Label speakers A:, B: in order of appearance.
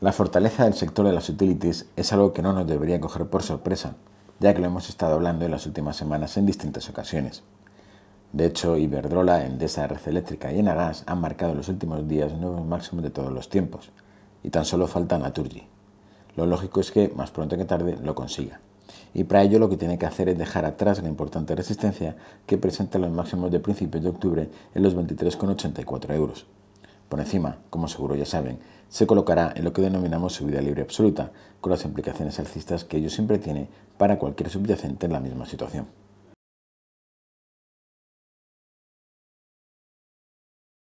A: La fortaleza del sector de las utilities es algo que no nos debería coger por sorpresa, ya que lo hemos estado hablando en las últimas semanas en distintas ocasiones. De hecho, Iberdrola, Endesa, Red Eléctrica y Enagas han marcado en los últimos días nuevos máximos de todos los tiempos, y tan solo falta Naturgy. Lo lógico es que, más pronto que tarde, lo consiga. Y para ello lo que tiene que hacer es dejar atrás la importante resistencia que presenta los máximos de principios de octubre en los 23,84 euros. Por encima, como seguro ya saben, se colocará en lo que denominamos su vida libre absoluta, con las implicaciones alcistas que ello siempre tiene para cualquier subyacente en la misma situación.